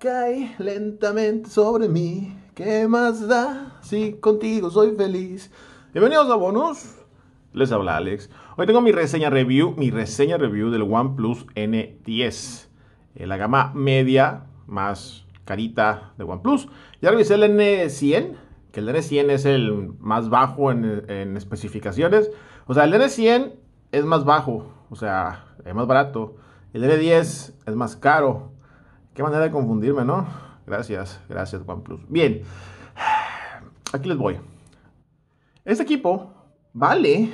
Cae lentamente sobre mí. ¿Qué más da si contigo soy feliz? Bienvenidos a Bonus. Les habla Alex. Hoy tengo mi reseña review, mi reseña review del OnePlus N10. Eh, la gama media más carita de OnePlus. Ya revisé el N100, que el N100 es el más bajo en, en especificaciones. O sea, el N100 es más bajo, o sea, es más barato. El N10 es más caro. Qué manera de confundirme, ¿no? Gracias, gracias OnePlus. Bien, aquí les voy. Este equipo vale,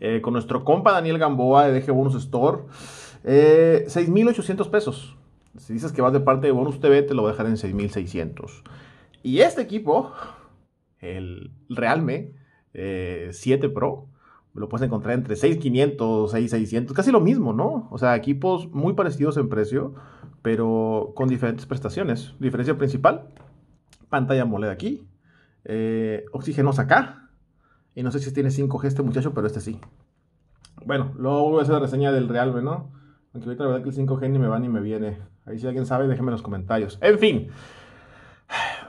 eh, con nuestro compa Daniel Gamboa de DG Bonus Store, 6.800 eh, pesos. Si dices que vas de parte de Bonus TV, te lo voy a dejar en 6.600. Y este equipo, el Realme 7 eh, Pro, lo puedes encontrar entre 6.500, 6.600, casi lo mismo, ¿no? O sea, equipos muy parecidos en precio, pero con diferentes prestaciones. Diferencia principal, pantalla AMOLED aquí, eh, oxígenos acá, y no sé si tiene 5G este muchacho, pero este sí. Bueno, luego voy a hacer la reseña del Realme, ¿no? Aunque ahorita la verdad que el 5G ni me va ni me viene. Ahí si alguien sabe, déjenme en los comentarios. En fin,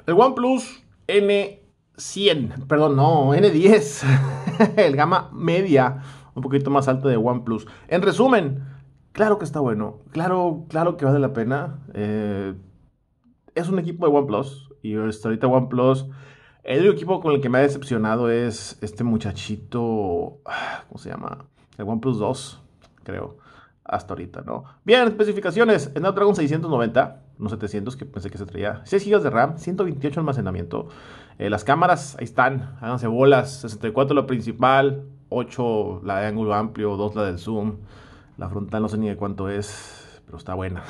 el OnePlus N100, perdón, no, N10, el gama media, un poquito más alto de OnePlus. En resumen, Claro que está bueno, claro, claro que vale la pena. Eh, es un equipo de OnePlus y hasta ahorita OnePlus, el equipo con el que me ha decepcionado es este muchachito, ah, ¿cómo se llama? El OnePlus 2, creo, hasta ahorita, ¿no? Bien, especificaciones, En Snapdragon 690, no 700 que pensé que se traía, 6 GB de RAM, 128 almacenamiento, eh, las cámaras, ahí están, háganse bolas, 64 la principal, 8 la de ángulo amplio, 2 la del zoom. La frontal no sé ni de cuánto es, pero está buena.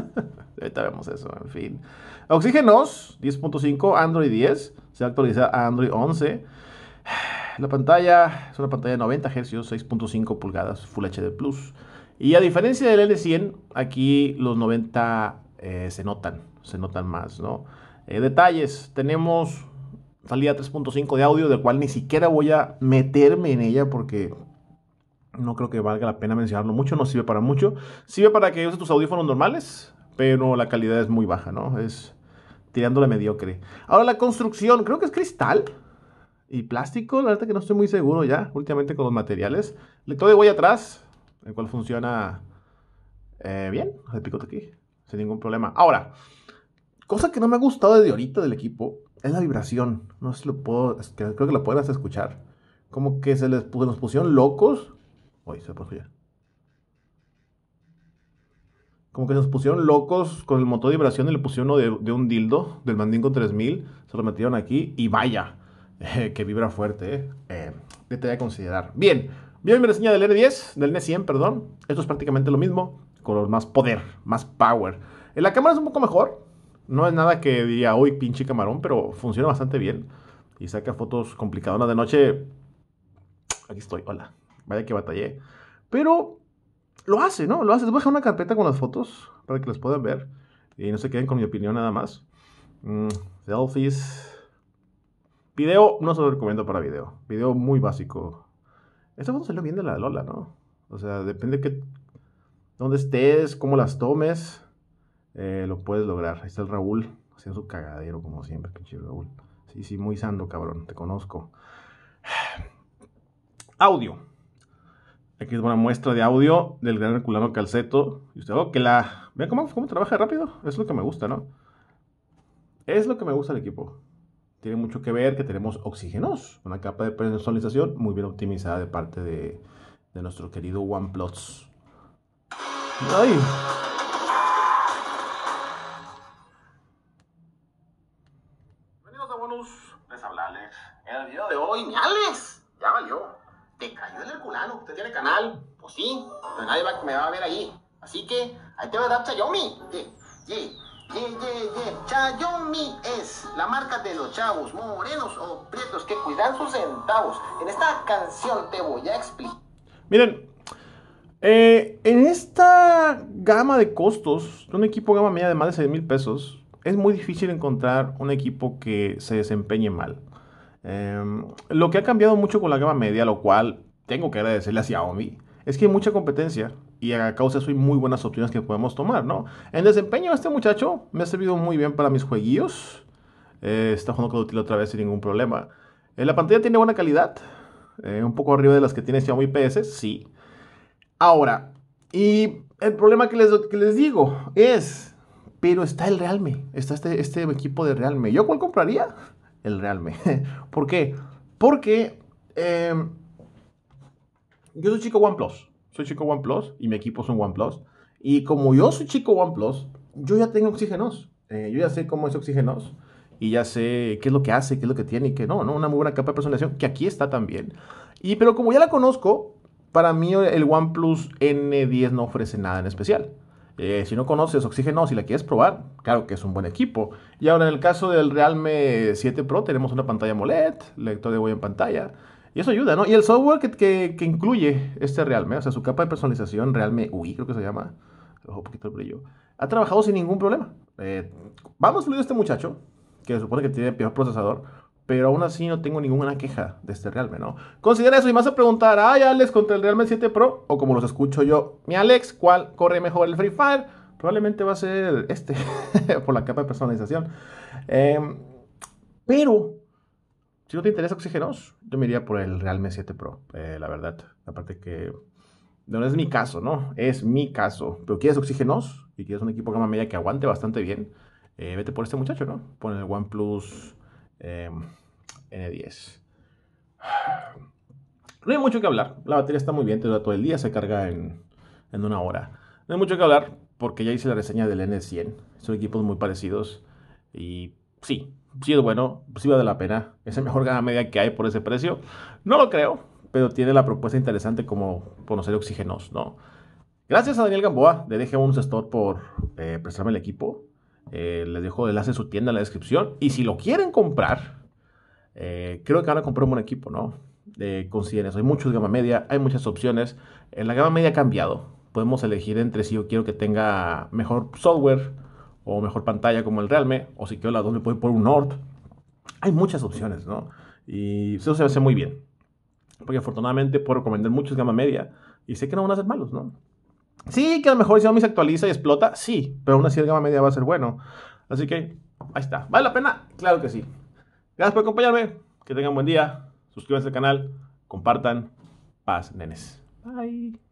Ahorita vemos eso, en fin. Oxígenos 10.5, Android 10. Se va a a Android 11. La pantalla es una pantalla de 90 Hz, 6.5 pulgadas, Full HD Plus. Y a diferencia del L100, aquí los 90 eh, se notan, se notan más, ¿no? Eh, detalles, tenemos salida 3.5 de audio, del cual ni siquiera voy a meterme en ella porque no creo que valga la pena mencionarlo mucho, no sirve para mucho. Sirve para que uses tus audífonos normales, pero la calidad es muy baja, ¿no? Es tirándole mediocre. Ahora la construcción, creo que es cristal y plástico, la verdad que no estoy muy seguro ya últimamente con los materiales. Lector de huella atrás, el cual funciona eh, bien, el picote aquí, sin ningún problema. Ahora, cosa que no me ha gustado desde ahorita del equipo es la vibración. No si lo puedo, creo que la pueden escuchar. Como que se les, nos pusieron locos como que se pusieron locos con el motor de vibración y le pusieron uno de, un dildo del Mandingo 3000. Se lo metieron aquí y vaya, eh, que vibra fuerte. Eh. eh te voy a considerar. Bien, bien mi reseña del R10, del N100, perdón. Esto es prácticamente lo mismo, Con más poder, más power. Eh, la cámara es un poco mejor. No es nada que diría, hoy pinche camarón, pero funciona bastante bien. Y saca fotos la de noche. Aquí estoy, hola vaya que batallé. Pero lo hace, ¿no? Lo hace. Les voy a dejar una carpeta con las fotos para que las puedan ver. Y no se queden con mi opinión nada más. Mm, selfies. Video, no se lo recomiendo para video. Video muy básico. Esta foto salió bien de la Lola, ¿no? O sea, depende de que, dónde estés, cómo las tomes, eh, lo puedes lograr. Ahí está el Raúl haciendo su cagadero, como siempre, pinche Raúl. Sí, sí, muy sando, cabrón, te conozco. Audio. Aquí es una muestra de audio del gran Herculano Calceto. Y usted, oh, que la. Vean cómo, cómo trabaja rápido. Es lo que me gusta, ¿no? Es lo que me gusta el equipo. Tiene mucho que ver que tenemos oxígenos, una capa de personalización muy bien optimizada de parte de, nuestro querido OnePlus. ¡Ay! Bienvenidos a Bonus. Les habla En el video de hoy, mi ya valió te cayó en el culano, usted tiene canal. Pues sí, pero nadie va, me va a ver ahí. Así que ahí te voy a dar Chayomi. Chayomi es la marca de los chavos morenos o prietos que cuidan sus centavos. En esta canción te voy a explicar. Miren. Eh, en esta gama de costos, de un equipo gama media de más de 6 mil pesos, es muy difícil encontrar un equipo que se desempeñe mal. Em, lo que ha cambiado mucho con la gama media, lo cual tengo que agradecerle a Xiaomi, es que hay mucha competencia y a causa de eso hay muy buenas opciones que podemos tomar, ¿no? En desempeño, este muchacho me ha servido muy bien para mis jueguillos. Eh, está jugando con otra vez sin ningún problema. Eh, la pantalla tiene buena calidad, eh, un poco arriba de las que tiene Xiaomi PS, sí. Ahora, y el problema que les, que les digo es, pero está el Realme, está este, este equipo de Realme. ¿Yo cuál compraría? el Realme. ¿Por qué? Porque em, yo soy chico OnePlus. Soy chico OnePlus y mi equipo es un OnePlus. Y como yo soy chico OnePlus, yo ya tengo oxígenos. Eh, yo ya sé cómo es oxígenos y ya sé qué es lo que hace, qué es lo que tiene y qué no, ¿no? Una muy buena capa de personalización que aquí está también. Y pero como ya la conozco, para mí el OnePlus N10 no ofrece nada en especial. Eh, si no conoces Oxígeno, si la quieres probar, claro que es un buen equipo. Y ahora en el caso del Realme 7 Pro tenemos una pantalla AMOLED, lector de huella en pantalla. Y eso ayuda, ¿no? Y el software que, que, incluye este Realme, o sea, su capa de personalización, Realme UI creo que se llama, ojo poquito el brillo, ha trabajado sin ningún problema. Eh, vamos fluido este muchacho, que se supone que tiene el peor procesador, pero aún así no tengo ninguna queja de este Realme, ¿no? Considera eso y vas a preguntar, ay Alex, contra el Realme 7 Pro, o como los escucho yo, mi Alex, ¿cuál corre mejor el Free Fire? Probablemente va a ser este, por la capa de personalización. Em, pero, si no te interesa Oxígenos, yo me iría por el Realme 7 Pro, eh, la verdad. Aparte que no es mi caso, ¿no? Es mi caso. Pero quieres Oxígenos y quieres un equipo de gama media que aguante bastante bien, eh, vete por este muchacho, ¿no? Pon el OnePlus Em, N10. No hay mucho que hablar. La batería está muy bien, te dura todo el día, se carga en, una hora. No hay mucho que hablar porque ya hice la reseña del N100. Son equipos muy parecidos y sí, sí es bueno, sí vale la pena. Es el mejor gama media que hay por ese precio. No lo creo, pero tiene la propuesta interesante como conocer oxígenos, ¿no? Gracias a Daniel Gamboa de DG un Store por eh, prestarme el equipo. Eh, les dejo el enlace de su tienda en la descripción. Y si lo quieren comprar, eh, creo que van a comprar un buen equipo, ¿no? Eh, consideren eso. Hay muchos gama media, hay muchas opciones. En la gama media ha cambiado. Podemos elegir entre si yo quiero que tenga mejor software o mejor pantalla como el Realme, o si quiero la me puedo por un Nord. Hay muchas opciones, ¿no? Y eso se hace muy bien. Porque afortunadamente puedo recomendar muchos gama media y sé que no van a ser malos, ¿no? Sí, que a lo mejor Xiaomi se actualiza y explota, sí, pero aún así el gama media va a ser bueno. Así que ahí está. ¿Vale la pena? Claro que sí. Gracias por acompañarme. Que tengan buen día. Suscríbanse al canal. Compartan. Paz, nenes. Bye.